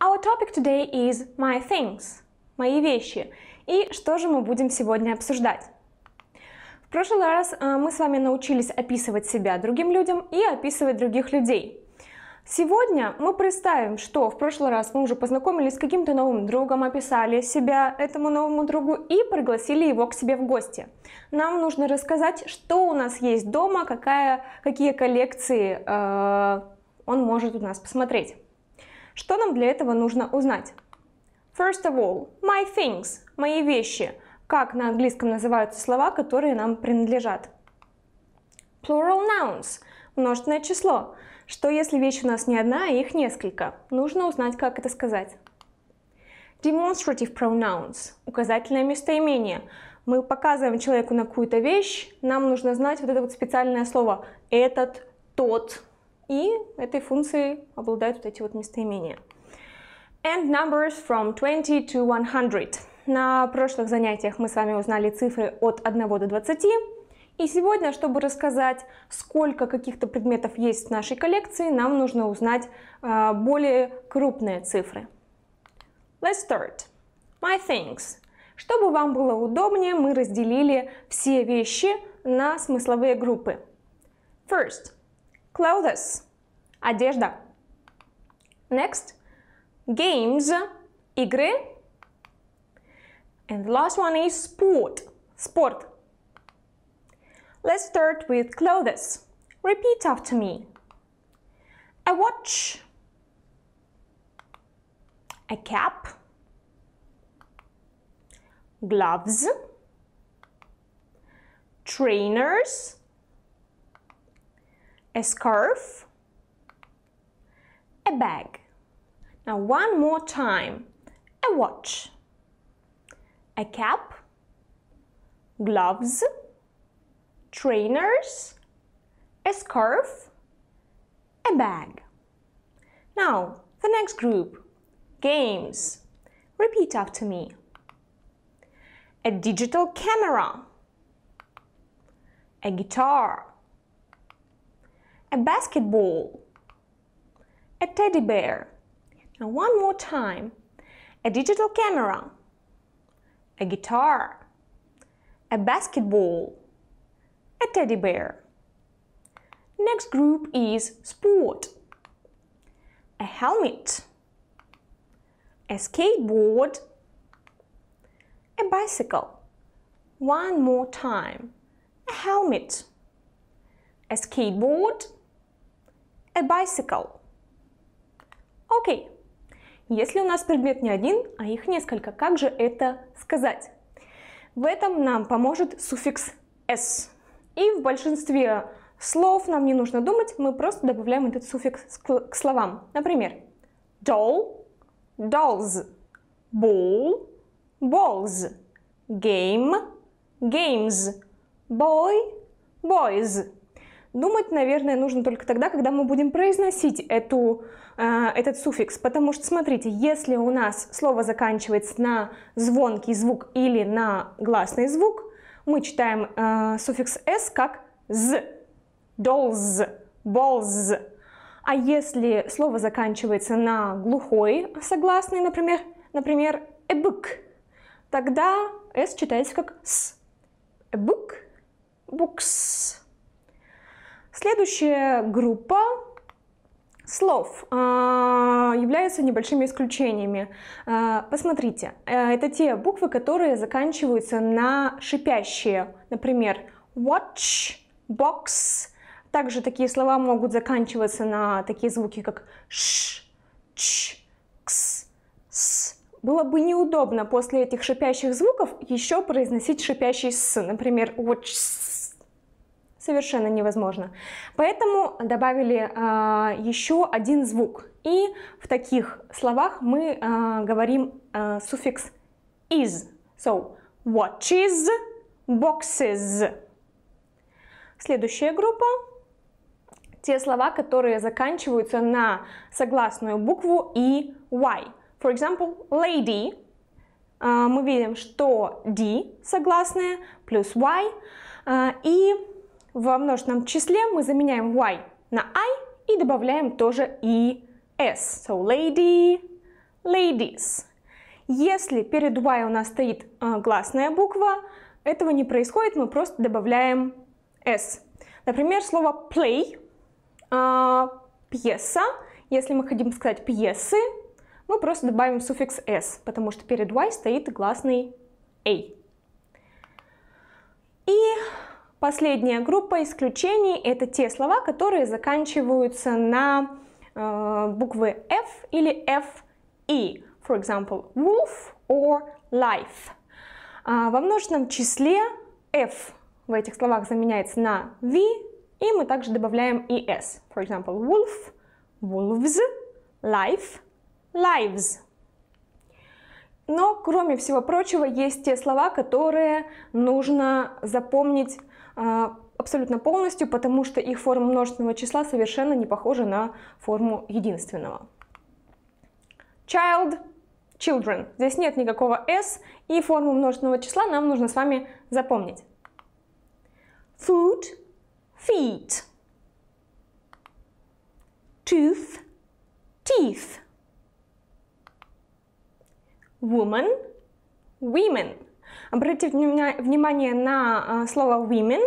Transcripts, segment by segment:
Our topic today is my things – мои вещи. И что же мы будем сегодня обсуждать? В прошлый раз э, мы с вами научились описывать себя другим людям и описывать других людей. Сегодня мы представим, что в прошлый раз мы уже познакомились с каким-то новым другом, описали себя этому новому другу и пригласили его к себе в гости. Нам нужно рассказать, что у нас есть дома, какая, какие коллекции э, он может у нас посмотреть. Что нам для этого нужно узнать? First of all, my things, мои вещи. Как на английском называются слова, которые нам принадлежат? Plural nouns, множественное число. Что если вещь у нас не одна, а их несколько? Нужно узнать, как это сказать. Demonstrative pronouns, указательное местоимение. Мы показываем человеку на какую-то вещь, нам нужно знать вот это вот специальное слово «этот», «тот», и этой функцией обладают вот эти вот местоимения. And numbers from 20 to 100. На прошлых занятиях мы с вами узнали цифры от 1 до 20. И сегодня, чтобы рассказать, сколько каких-то предметов есть в нашей коллекции, нам нужно узнать э, более крупные цифры. Let's start. My things. Чтобы вам было удобнее, мы разделили все вещи на смысловые группы. First Clothes. Одежда. Next. Games. Игры. And the last one is sport. Sport. Let's start with clothes. Repeat after me. A watch. A cap. Gloves. Trainers a scarf, a bag. Now one more time, a watch, a cap, gloves, trainers, a scarf, a bag. Now, the next group, games. Repeat after me. A digital camera, a guitar, a basketball, a teddy bear. Now one more time, a digital camera, a guitar, a basketball, a teddy bear. Next group is sport. A helmet, a skateboard, a bicycle. One more time. A helmet, a skateboard, a bicycle. Окей. Okay. Если у нас предмет не один, а их несколько, как же это сказать? В этом нам поможет суффикс s. И в большинстве слов нам не нужно думать, мы просто добавляем этот суффикс к словам. Например, doll, dolls, ball, balls, game, games, boy, boys. Думать, наверное, нужно только тогда, когда мы будем произносить эту, э, этот суффикс. Потому что, смотрите, если у нас слово заканчивается на звонкий звук или на гласный звук, мы читаем э, суффикс «с» как «з», «долз», «болз». А если слово заканчивается на глухой согласный, например, например «эбык», тогда «с» читается как «с». «Эбык», «букс». Следующая группа слов а, являются небольшими исключениями. А, посмотрите, э, это те буквы, которые заканчиваются на шипящие. Например, watch, box. Также такие слова могут заканчиваться на такие звуки, как ш, ч, кс, с. Было бы неудобно после этих шипящих звуков еще произносить шипящий с, например, watch, совершенно невозможно. Поэтому добавили э, а, еще один звук. И в таких словах мы э, говорим э, суффикс is. So, watches, boxes. Следующая группа – те слова, которые заканчиваются на согласную букву и y. For example, lady. Мы видим, что d согласная плюс y. И во множественном числе мы заменяем y на i и добавляем тоже и s. So lady, ladies. Если перед y у нас стоит э, гласная буква, этого не происходит, мы просто добавляем s. Например, слово play, э, пьеса. Если мы хотим сказать пьесы, мы просто добавим суффикс s, потому что перед y стоит гласный a. И Последняя группа исключений – это те слова, которые заканчиваются на э, буквы F или FE. For example, wolf or life. А во множественном числе F в этих словах заменяется на V, и мы также добавляем ES. For example, wolf, wolves, life, lives. Но, кроме всего прочего, есть те слова, которые нужно запомнить а, абсолютно полностью, потому что их форма множественного числа совершенно не похожа на форму единственного. Child, children. Здесь нет никакого s, и форму множественного числа нам нужно с вами запомнить. Food, feet. Tooth, teeth. Woman, women. Обратите внимание на э, слово women.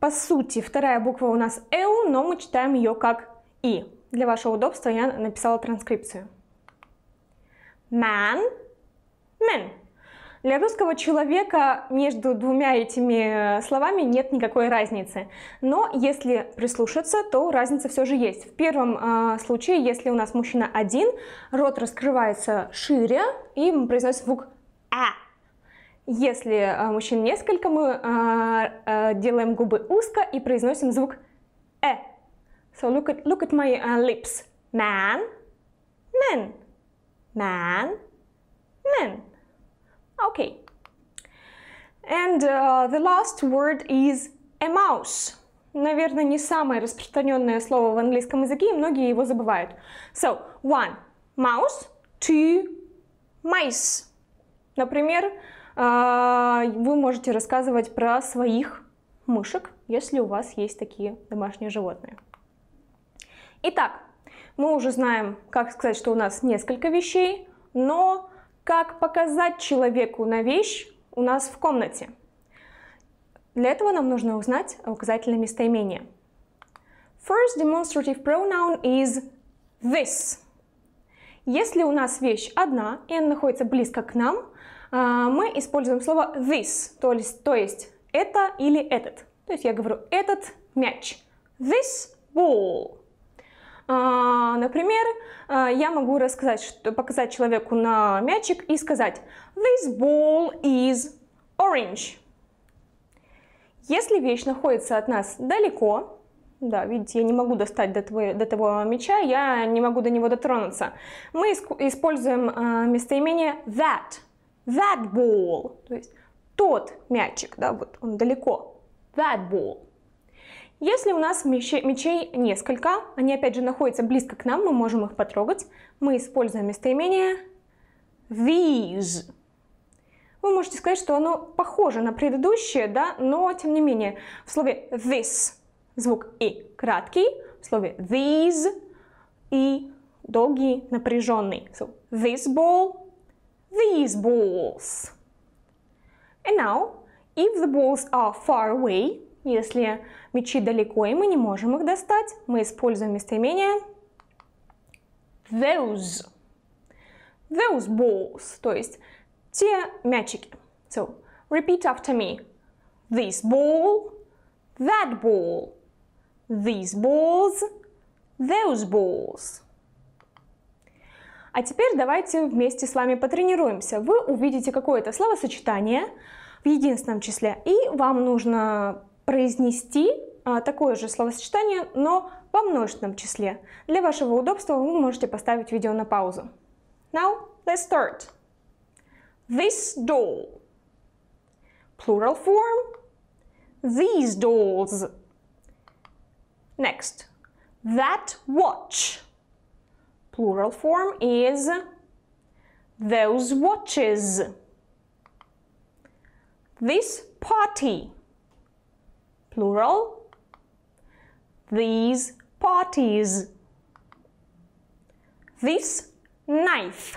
По сути, вторая буква у нас «эу», но мы читаем ее как «и». Для вашего удобства я написала транскрипцию. Man, men. Для русского человека между двумя этими э, словами нет никакой разницы. Но если прислушаться, то разница все же есть. В первом э, случае, если у нас мужчина один, рот раскрывается шире и мы произносим звук «а». Если э, мужчин несколько, мы э, э, делаем губы узко и произносим звук «э». So look at, look at my lips. Man, men, man, men. Okay. And uh, the last word is a mouse. Наверное, не самое распространенное слово в английском языке, и многие его забывают. So, one mouse, two mice. Например, а, вы можете рассказывать про своих мышек, если у вас есть такие домашние животные. Итак, мы уже знаем, как сказать, что у нас несколько вещей, но как показать человеку на вещь у нас в комнате. Для этого нам нужно узнать указательное местоимение. First demonstrative pronoun is this. Если у нас вещь одна, и она находится близко к нам, а, мы используем слово this, то есть, то есть это или этот. То есть я говорю этот мяч. This ball. А, например, а, я могу рассказать, что, показать человеку на мячик и сказать This ball is orange. Если вещь находится от нас далеко, да, видите, я не могу достать до, твоего, до того мяча, я не могу до него дотронуться, мы используем местоимение that – That ball. То есть тот мячик, да, вот он далеко. That ball. Если у нас мечей несколько, они опять же находятся близко к нам, мы можем их потрогать, мы используем местоимение these. Вы можете сказать, что оно похоже на предыдущее, да, но тем не менее в слове this звук и краткий, в слове these и долгий, напряженный. So, this ball, these balls. And now, if the balls are far away, если мячи далеко и мы не можем их достать, мы используем местоимение those. Those balls, то есть те мячики. So, repeat after me. This ball, that ball, these balls, those balls. А теперь давайте вместе с вами потренируемся. Вы увидите какое-то словосочетание в единственном числе, и вам нужно произнести а, такое же словосочетание, но во множественном числе. Для вашего удобства вы можете поставить видео на паузу. Now, let's start. This doll. Plural form. These dolls. Next. That watch plural form is those watches. This party, plural. These parties. This knife.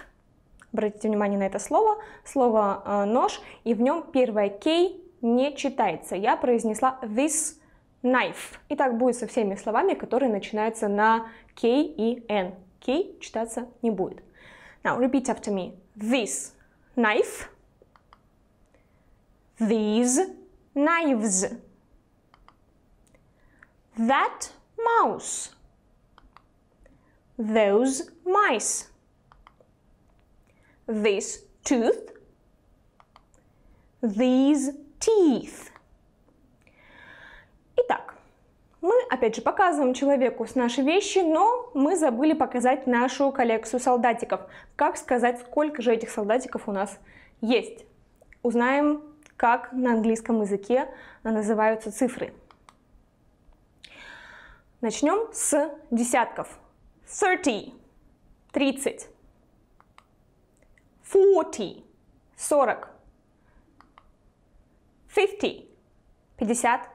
Обратите внимание на это слово. Слово э, нож, и в нем первое кей не читается. Я произнесла this knife. И так будет со всеми словами, которые начинаются на K и N. Окей? Okay? Читаться не будет. Now, repeat after me. This knife. These knives. That mouse. Those mice. This tooth. These teeth. Мы, опять же, показываем человеку с наши вещи, но мы забыли показать нашу коллекцию солдатиков. Как сказать, сколько же этих солдатиков у нас есть? Узнаем, как на английском языке называются цифры. Начнем с десятков. 30 – 30. 40 – 40. 50 – 50.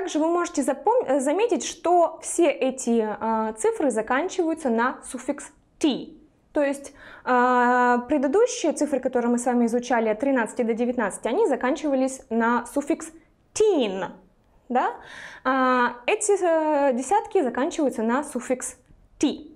Также вы можете запом... Э, заметить, что все эти э, цифры заканчиваются на суффикс «t». То есть э, предыдущие цифры, которые мы с вами изучали от 13 до 19, они заканчивались на суффикс «teen». Да? А эти э, десятки заканчиваются на суффикс «t».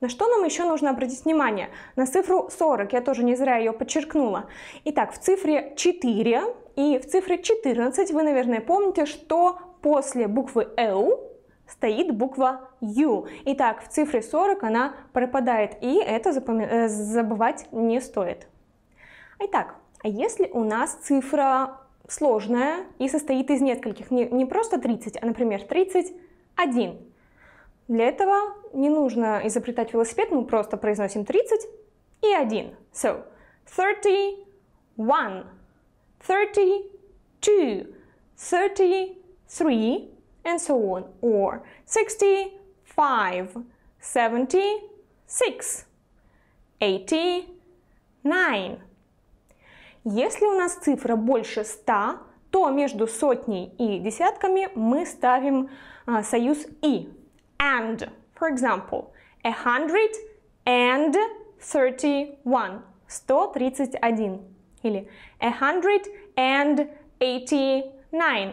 На что нам еще нужно обратить внимание? На цифру 40, я тоже не зря ее подчеркнула. Итак, в цифре 4 и в цифре 14 вы, наверное, помните, что после буквы «эу» стоит буква «ю». Итак, в цифре 40 она пропадает, и это запоми... Э, забывать не стоит. Итак, а если у нас цифра сложная и состоит из нескольких, не, не просто 30, а, например, 31, для этого не нужно изобретать велосипед, мы просто произносим 30 и 1. So, 31, 32, 30, three, and so on. Or 65, 76, 89. Если у нас цифра больше 100, то между сотней и десятками мы ставим а, союз «и». And, for example, a hundred and thirty-one. 131 или a hundred and eighty-nine.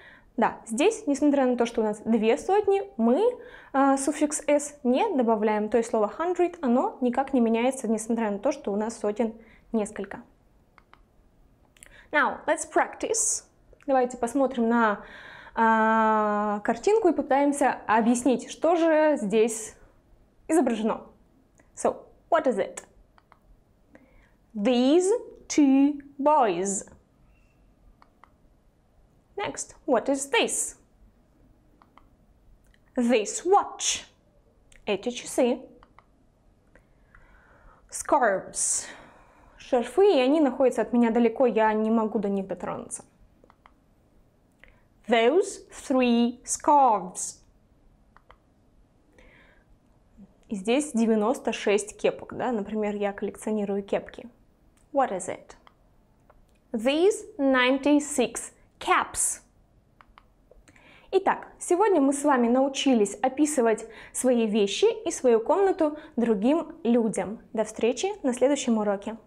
Да, здесь, несмотря на то, что у нас две сотни, мы э, суффикс s не добавляем, то есть слово hundred, оно никак не меняется, несмотря на то, что у нас сотен несколько. Now, let's practice. Давайте посмотрим на э, картинку и попытаемся объяснить, что же здесь изображено. So, what is it? These two boys. Next, what is this? This watch. Эти часы. Scarves. Шарфы, и они находятся от меня далеко, я не могу до них дотронуться. Those three scarves. И здесь 96 кепок, да? Например, я коллекционирую кепки. What is it? These 96 caps. Итак, сегодня мы с вами научились описывать свои вещи и свою комнату другим людям. До встречи на следующем уроке.